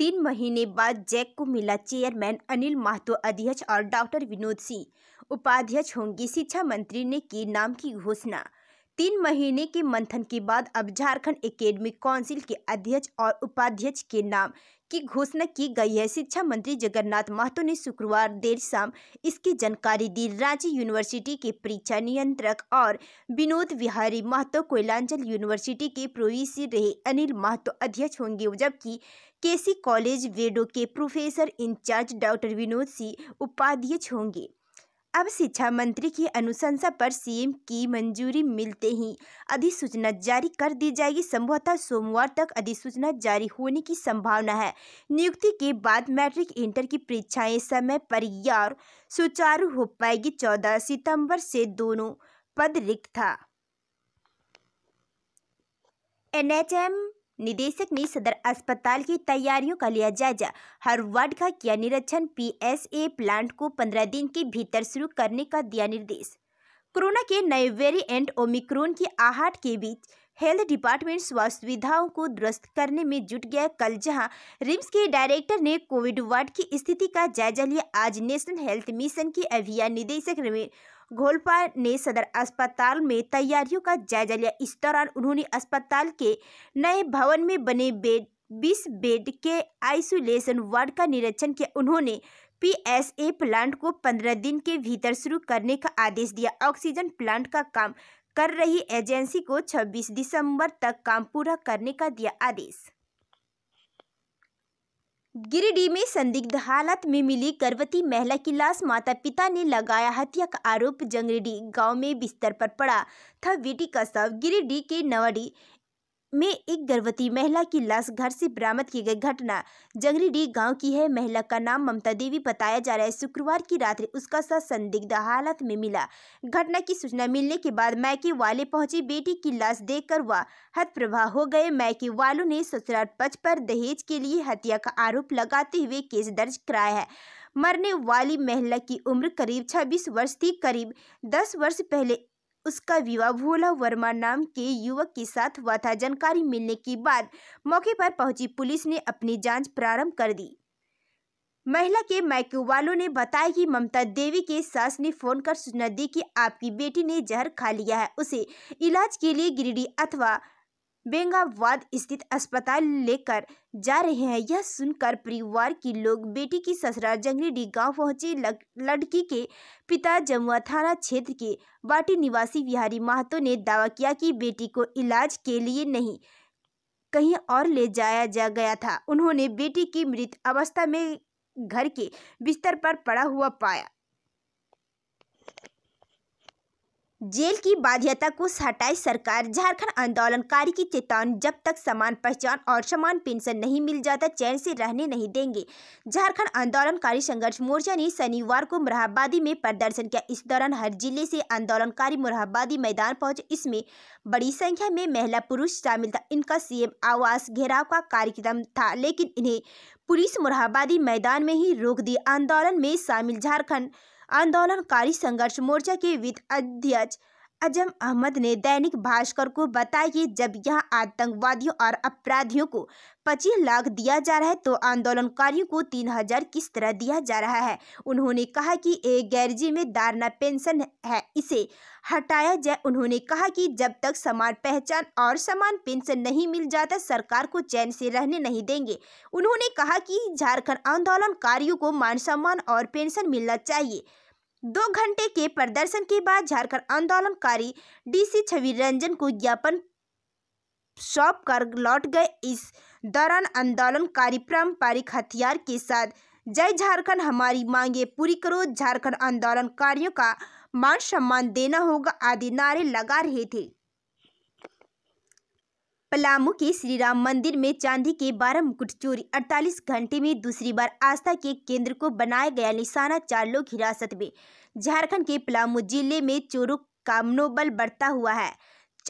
तीन महीने बाद जैक को मिला चेयरमैन अनिल महतो अध्यक्ष और डॉक्टर विनोद सिंह उपाध्यक्ष होंगे शिक्षा मंत्री ने की नाम की घोषणा तीन महीने के मंथन के बाद अब झारखंड एकेडमिक काउंसिल के अध्यक्ष और उपाध्यक्ष के नाम की घोषणा की गई है शिक्षा मंत्री जगन्नाथ महतो ने शुक्रवार देर शाम इसकी जानकारी दी रांची यूनिवर्सिटी के परीक्षा नियंत्रक और विनोद बिहारी महतो कोयलांचल यूनिवर्सिटी के प्रोविसी रहे अनिल महतो अध्यक्ष होंगे जबकि केसी कॉलेज वेडो के professor in charge doctor Vinod Singh उपाध्यक्ष होंगे अब शिक्षा मंत्री की अनुशंसा पर सीएम की मंजूरी मिलते ही अधिसूचना जारी कर दी जाएगी संभवतः सोमवार तक अधिसूचना जारी होने की संभावना है नियुक्ति के बाद मैट्रिक इंटर की परीक्षाएं समय पर या सुचारू हो पाएगी चौदह सितंबर से दोनों पद रिक्त था एनएचएम निदेशक ने सदर अस्पताल की तैयारियों का लिया जायजा हर वार्ड का किया निरीक्षण पीएसए प्लांट को पंद्रह दिन के भीतर शुरू करने का दिया निर्देश कोरोना के नए वेरिएंट ओमिक्रोन की आहट के बीच हेल्थ डिपार्टमेंट स्वास्थ्य सुविधाओं को दुरुस्त करने में जुट गया कल जहां रिम्स के डायरेक्टर ने कोविड वार्ड की स्थिति का जायजा लिया आज नेशनल हेल्थ मिशन के अभियान निदेशक रमेश घोलपा ने सदर अस्पताल में तैयारियों का जायजा लिया इस दौरान उन्होंने अस्पताल के नए भवन में बने बेड बीस बेड के आइसोलेशन वार्ड का निरीक्षण किया उन्होंने पीएसए प्लांट को पंद्रह दिन के भीतर शुरू करने का आदेश दिया ऑक्सीजन प्लांट का काम कर रही एजेंसी को छब्बीस दिसंबर तक काम पूरा करने का दिया आदेश गिरिडीह में संदिग्ध हालत में मिली गर्भवती महिला की लाश माता पिता ने लगाया हत्या का आरोप जंगरेडी गांव में बिस्तर पर पड़ा था बेटी का शव गिरिडीह के नवाडी में एक गर्भवती महिला की लाश घर से बरामद की गई घटना जंगलीडीह गांव की है महिला का नाम ममता देवी बताया जा रहा है शुक्रवार की रात्रि उसका शव संदिग्ध हालत में मिला घटना की सूचना मिलने के बाद मैके वाले पहुंचे बेटी की लाश देखकर वह हतप्रभा हो गए मैके वालों ने ससुराल पक्ष पर दहेज के लिए हत्या का आरोप लगाते हुए केस दर्ज कराया है मरने वाली महिला की उम्र करीब छब्बीस वर्ष थी करीब दस वर्ष पहले उसका विवाह भोला वर्मा नाम के युवक के साथ हुआ था जानकारी मिलने के बाद मौके पर पहुंची पुलिस ने अपनी जांच प्रारंभ कर दी महिला के मायके वालों ने बताया कि ममता देवी के सास ने फोन कर सूचना दी कि आपकी बेटी ने जहर खा लिया है उसे इलाज के लिए गिरिडीह अथवा बेंगाबाद स्थित अस्पताल लेकर जा रहे हैं यह सुनकर परिवार के लोग बेटी की ससुराल जंगलीडी गांव पहुंचे लड़की के पिता जमुआ थाना क्षेत्र के बाटी निवासी बिहारी माहतो ने दावा किया कि बेटी को इलाज के लिए नहीं कहीं और ले जाया जा गया था उन्होंने बेटी की मृत अवस्था में घर के बिस्तर पर पड़ा हुआ पाया जेल की बाध्यता को हटाए सरकार झारखंड आंदोलनकारी की चेतावनी जब तक समान पहचान और समान पेंशन नहीं मिल जाता चैन से रहने नहीं देंगे झारखंड आंदोलनकारी संघर्ष मोर्चा ने शनिवार को मुराहबादी में प्रदर्शन किया इस दौरान हर जिले से आंदोलनकारी मुराहबादी मैदान पहुंचे इसमें बड़ी संख्या में महिला पुरुष शामिल था इनका सीएम आवास घेराव का कार्यक्रम था लेकिन इन्हें पुलिस मुराहबादी मैदान में ही रोक दी आंदोलन में शामिल झारखंड आंदोलनकारी संघर्ष मोर्चा के वित्त अध्यक्ष अजम अहमद ने दैनिक भास्कर को बताया जब यहाँ आतंकवादियों और अपराधियों को पच्चीस लाख दिया जा रहा है तो आंदोलनकारियों को तीन हजार किस तरह दिया जा रहा है उन्होंने कहा कि एक गैरजी में दारना पेंशन है इसे हटाया जाए उन्होंने कहा कि जब तक समान पहचान और समान पेंशन नहीं मिल जाता सरकार को चैन से रहने नहीं देंगे उन्होंने कहा कि झारखंड आंदोलनकारियों को मान सम्मान और पेंशन मिलना चाहिए दो घंटे के प्रदर्शन के बाद झारखंड आंदोलनकारी डीसी छवि रंजन को ज्ञापन सौंप कर लौट गए इस दौरान आंदोलनकारी पारंपरिक हथियार के साथ जय झारखंड हमारी मांगे पूरी करो झारखंड आंदोलनकारियों का मान सम्मान देना होगा आदि नारे लगा रहे थे पलामू के श्री राम मंदिर में चांदी के बारह मुकुट चोरी 48 घंटे में दूसरी बार आस्था के केंद्र को बनाया गया निशाना चार लोग हिरासत में झारखंड के पलामू जिले में चोरों का मनोबल बढ़ता हुआ है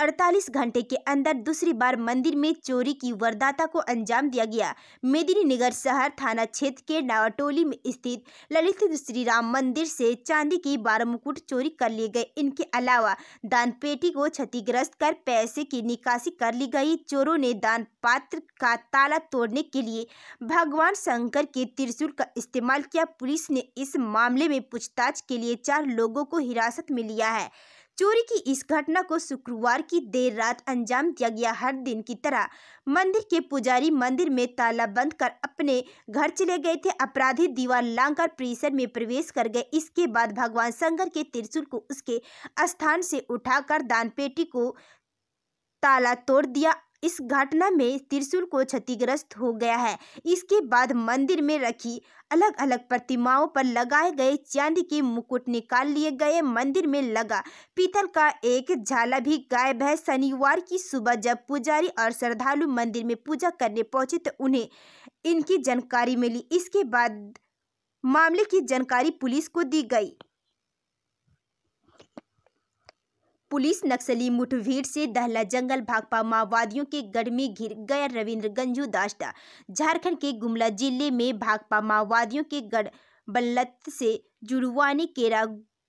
अड़तालीस 48 घंटे के अंदर दूसरी बार मंदिर में चोरी की वारदाता को अंजाम दिया गया मेदिनीनगर शहर थाना क्षेत्र के नावाटोली में स्थित ललित श्री राम मंदिर से चांदी की बारह मुकुट चोरी कर लिए गए इनके अलावा दान पेटी को क्षतिग्रस्त कर पैसे की निकासी कर ली गई चोरों ने दान पात्र का ताला तोड़ने के लिए भगवान शंकर के त्रिशूल का इस्तेमाल किया पुलिस ने इस मामले में पूछताछ के लिए चार लोगों को हिरासत में लिया है चोरी की इस घटना को शुक्रवार की देर रात अंजाम दिया गया हर दिन की तरह मंदिर के पुजारी मंदिर में ताला बंद कर अपने घर चले गए थे अपराधी दीवार लांघकर परिसर में प्रवेश कर गए इसके बाद भगवान शंकर के त्रिशूल को उसके स्थान से उठाकर पेटी को ताला तोड़ दिया इस घटना में त्रिशूल को क्षतिग्रस्त हो गया है इसके बाद मंदिर में रखी अलग अलग प्रतिमाओं पर लगाए गए चांदी के मुकुट निकाल लिए गए मंदिर में लगा पीतल का एक झाला भी गायब है शनिवार की सुबह जब पुजारी और श्रद्धालु मंदिर में पूजा करने पहुंचे तो उन्हें इनकी जानकारी मिली इसके बाद मामले की जानकारी पुलिस को दी गई पुलिस नक्सली मुठभेड़ से दहला जंगल भाकपा माओवादियों के गढ़ में घिर गया रविंद्र गंजू दास्ता झारखंड के गुमला जिले में भाकपा माओवादियों के गढ़ बल्लत से जुड़वानी केरा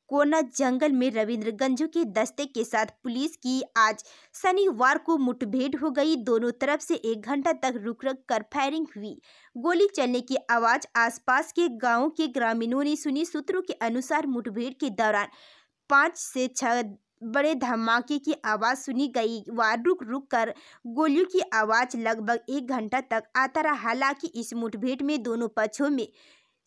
कोना जंगल में रविंद्र गंजू के दस्ते के साथ पुलिस की आज शनिवार को मुठभेड़ हो गई दोनों तरफ से एक घंटा तक रुक रुक कर फायरिंग हुई गोली चलने की आवाज आसपास के गांवों के ग्रामीणों ने सुनी सूत्रों के अनुसार मुठभेड़ के दौरान पाँच से छह बड़े धमाके की आवाज़ सुनी गई व रुक रुक कर गोलियों की आवाज़ लगभग एक घंटा तक आता रहा हालांकि इस मुठभेड़ में दोनों पक्षों में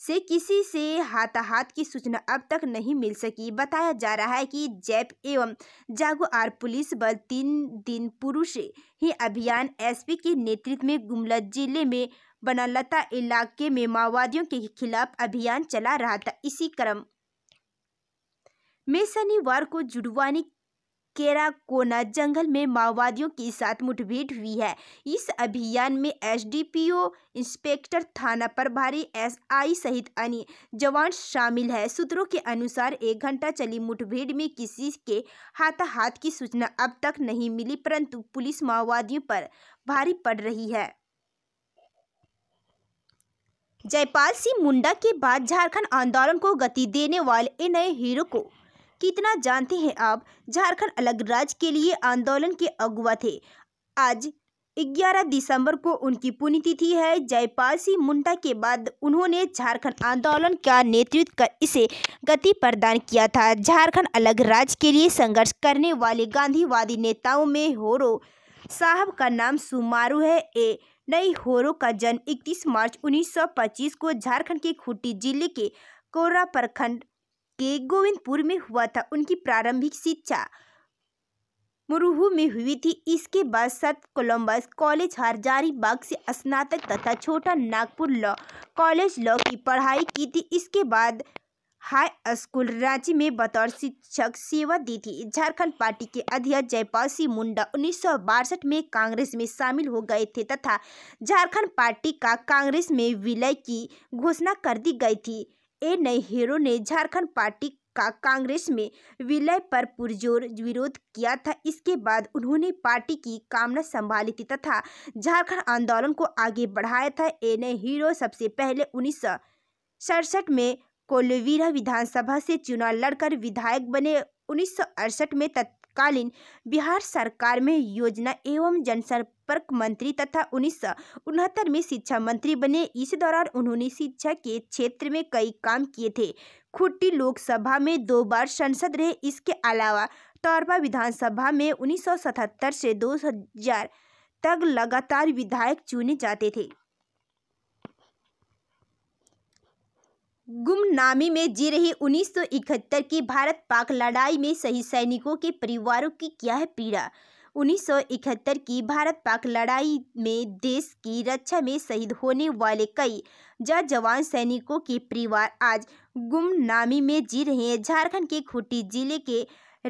से किसी से हाथाहाथ की सूचना अब तक नहीं मिल सकी बताया जा रहा है कि जैप एवं आर पुलिस बल तीन दिन पुरुष ही अभियान एसपी के नेतृत्व में गुमला जिले में बनालता इलाके में माओवादियों के खिलाफ अभियान चला रहा था इसी क्रम में शनिवार को जुडवानी केराकोना जंगल में माओवादियों के साथ मुठभेड़ हुई है इस अभियान में एसडीपीओ इंस्पेक्टर थाना प्रभारी एसआई सहित अन्य जवान शामिल है सूत्रों के अनुसार एक घंटा चली मुठभेड़ में किसी के हाथाहाथ की सूचना अब तक नहीं मिली परंतु पुलिस माओवादियों पर भारी पड़ रही है जयपाल सिंह मुंडा के बाद झारखंड आंदोलन को गति देने वाले नए हीरो को कितना जानते हैं आप झारखंड अलग राज्य के लिए आंदोलन के अगुआ थे आज 11 दिसंबर को उनकी पुण्यतिथि है जयपाल सिंह मुंडा के बाद उन्होंने झारखंड आंदोलन का नेतृत्व कर इसे गति प्रदान किया था झारखंड अलग राज्य के लिए संघर्ष करने वाले गांधीवादी नेताओं में होरो साहब का नाम सुमारू है ए नई होरो का जन्म 31 मार्च 1925 को झारखंड के खूटी जिले के कोरा प्रखंड के गोविंदपुर में हुआ था उनकी प्रारंभिक शिक्षा मुरुहू में हुई थी इसके बाद सत कोलम्बस कॉलेज बाग से स्नातक तथा छोटा नागपुर लॉ कॉलेज लॉ की पढ़ाई की थी इसके बाद हाई स्कूल रांची में बतौर शिक्षक सेवा दी थी झारखंड पार्टी के अध्यक्ष जयपाल सिंह मुंडा उन्नीस में कांग्रेस में शामिल हो गए थे तथा झारखंड पार्टी का कांग्रेस में विलय की घोषणा कर दी गई थी नए हीरो ने झारखंड पार्टी का कांग्रेस में विलय पर पुरजोर विरोध किया था इसके बाद उन्होंने पार्टी की कामना संभाली थी तथा झारखंड आंदोलन को आगे बढ़ाया था ए नए हीरो सबसे पहले उन्नीस सड़सठ में कोलवीरा विधानसभा से चुनाव लड़कर विधायक बने उन्नीस में तत् तत्कालीन बिहार सरकार में योजना एवं जनसंपर्क मंत्री तथा उन्नीस में शिक्षा मंत्री बने इस दौरान उन्होंने शिक्षा के क्षेत्र में कई काम किए थे खुट्टी लोकसभा में दो बार संसद रहे इसके अलावा तौरबा विधानसभा में 1977 से 2000 तक लगातार विधायक चुने जाते थे गुमनामी में जी रही उन्नीस सौ इकहत्तर की भारत पाक लड़ाई में शहीद सैनिकों के परिवारों की क्या है पीड़ा उन्नीस सौ इकहत्तर की भारत पाक लड़ाई में देश की रक्षा में शहीद होने वाले कई जवान सैनिकों के परिवार आज गुमनामी में जी रहे हैं झारखंड के खूंटी जिले के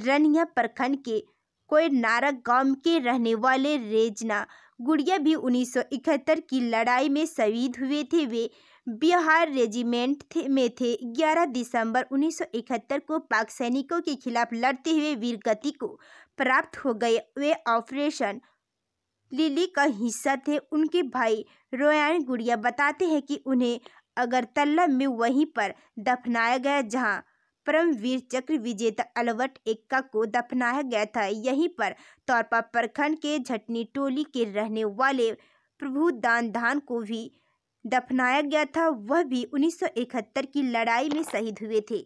रनिया प्रखंड के कोयनारक गांव के रहने वाले रेजना गुड़िया भी उन्नीस की लड़ाई में शहीद हुए थे वे बिहार रेजिमेंट थे, में थे 11 दिसंबर 1971 को पाक सैनिकों के खिलाफ लड़ते हुए वीरगति को प्राप्त हो गए वे ऑपरेशन लिली का हिस्सा थे उनके भाई रोयान गुड़िया बताते हैं कि उन्हें अगरतला में वहीं पर दफनाया गया जहां परमवीर चक्र विजेता अलवट एक्का को दफनाया गया था यहीं पर तौरपा प्रखंड के झटनी टोली के रहने वाले प्रभु दान धान को भी दफनाया गया था वह भी 1971 की लड़ाई में शहीद हुए थे